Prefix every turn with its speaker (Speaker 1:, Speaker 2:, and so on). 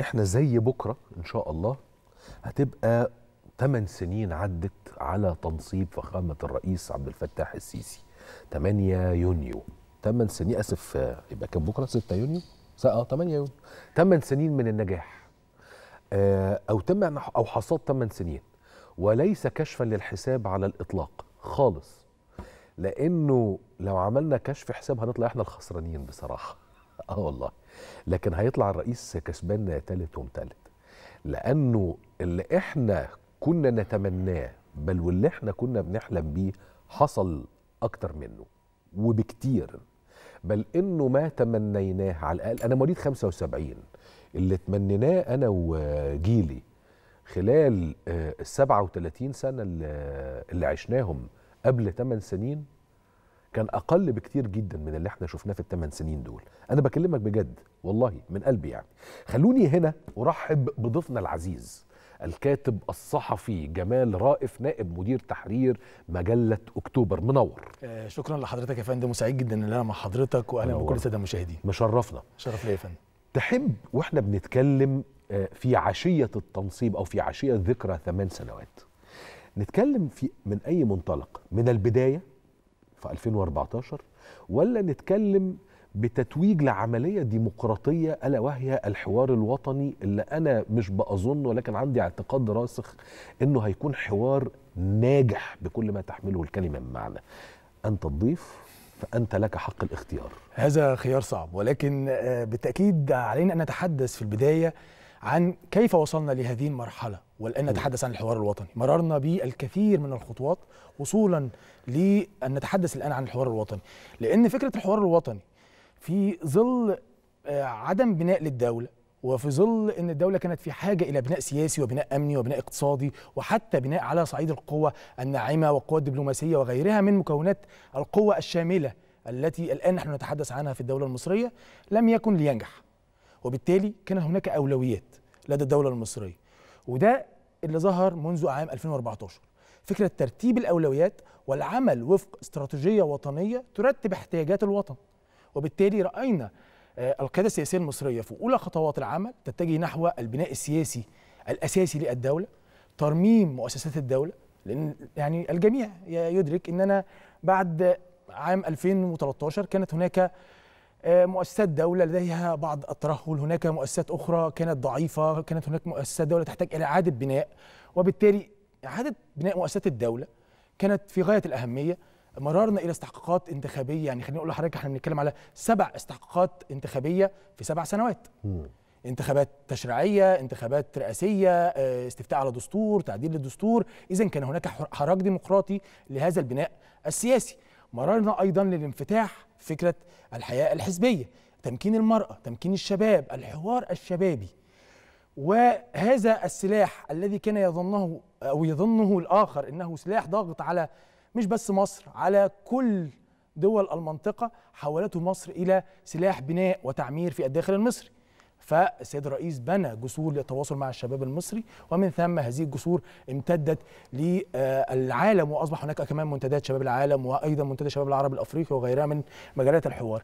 Speaker 1: احنا زي بكره ان شاء الله هتبقى 8 سنين عدت على تنصيب فخامه الرئيس عبد الفتاح السيسي 8 يونيو 8 سنين اسف يبقى كان بكره 6 يونيو اه 8 يونيو 8 سنين من النجاح آه، او تم او حصاد 8 سنين وليس كشفا للحساب على الاطلاق خالص لانه لو عملنا كشف حساب هنطلع احنا الخسرانين بصراحه اه والله لكن هيطلع الرئيس كسبان تالت ومثالث لانه اللي احنا كنا نتمناه بل واللي احنا كنا بنحلم بيه حصل اكتر منه وبكتير بل انه ما تمنيناه على الاقل انا مواليد 75 اللي تمنيناه انا وجيلي خلال آه، ال 37 سنه اللي عشناهم قبل 8 سنين كان اقل بكتير جدا من اللي احنا شفناه في الثمان سنين دول انا بكلمك بجد والله من قلبي يعني خلوني هنا ارحب بضيفنا العزيز الكاتب الصحفي جمال رائف نائب مدير تحرير مجله اكتوبر منور
Speaker 2: آه، شكرا لحضرتك يا فندم وسعيد جدا
Speaker 1: ان انا مع حضرتك واهلا بكل الساده المشاهدين مشرفنا شرف ليا يا فندم تحب واحنا بنتكلم آه، في عشيه التنصيب او في عشيه ذكرى ثمان سنوات نتكلم في من اي منطلق من البدايه في 2014 ولا نتكلم بتتويج لعملية ديمقراطية ألا وهي الحوار الوطني اللي أنا مش بأظن ولكن عندي اعتقاد راسخ أنه هيكون حوار ناجح بكل ما تحمله الكلمة من معنى أنت الضيف فأنت لك حق الاختيار
Speaker 2: هذا خيار صعب ولكن آه، بالتأكيد علينا أن نتحدث في البداية عن كيف وصلنا لهذه المرحلة والآن نتحدث عن الحوار الوطني مررنا بالكثير من الخطوات وصولا لأن نتحدث الآن عن الحوار الوطني لأن فكرة الحوار الوطني في ظل آه، عدم بناء للدولة وفي ظل ان الدوله كانت في حاجه الى بناء سياسي وبناء امني وبناء اقتصادي وحتى بناء على صعيد القوه الناعمه والقوه الدبلوماسيه وغيرها من مكونات القوه الشامله التي الان نحن نتحدث عنها في الدوله المصريه لم يكن لينجح وبالتالي كان هناك اولويات لدى الدولة المصرية وده اللي ظهر منذ عام 2014 فكرة ترتيب الأولويات والعمل وفق استراتيجية وطنية ترتب احتياجات الوطن وبالتالي رأينا آه، القيادة السياسية المصرية في أولى خطوات العمل تتجه نحو البناء السياسي الأساسي للدولة ترميم مؤسسات الدولة لأن يعني الجميع يدرك أننا بعد عام 2013 كانت هناك آه، مؤسسات دولة لديها بعض الترهل هناك مؤسسات أخرى كانت ضعيفة كانت هناك مؤسسات دولة تحتاج إلى إعادة بناء وبالتالي إعادة بناء مؤسسات الدولة كانت في غاية الأهمية مررنا الى استحقاقات انتخابيه يعني خليني اقول لحضرتك احنا بنتكلم على سبع استحقاقات انتخابيه في سبع سنوات انتخابات تشريعيه انتخابات رئاسيه آه، استفتاء على دستور تعديل للدستور اذا كان هناك حراك ديمقراطي لهذا البناء السياسي مررنا ايضا للانفتاح فكره الحياه الحزبيه تمكين المراه تمكين الشباب الحوار الشبابي وهذا السلاح الذي كان يظنه او يظنه الاخر انه سلاح ضاغط على مش بس مصر على كل دول المنطقه حولته مصر الى سلاح بناء وتعمير في الداخل المصري فالسيد الرئيس بنى جسور للتواصل مع الشباب المصري ومن ثم هذه الجسور امتدت للعالم واصبح هناك كمان منتديات شباب العالم وايضا منتدى شباب العرب الافريقي وغيرها من مجالات الحوار